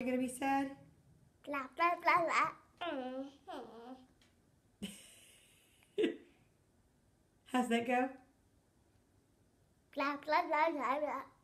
You're gonna be sad? Blah, blah, blah, blah. How's that go? Blah, blah, blah, blah, blah.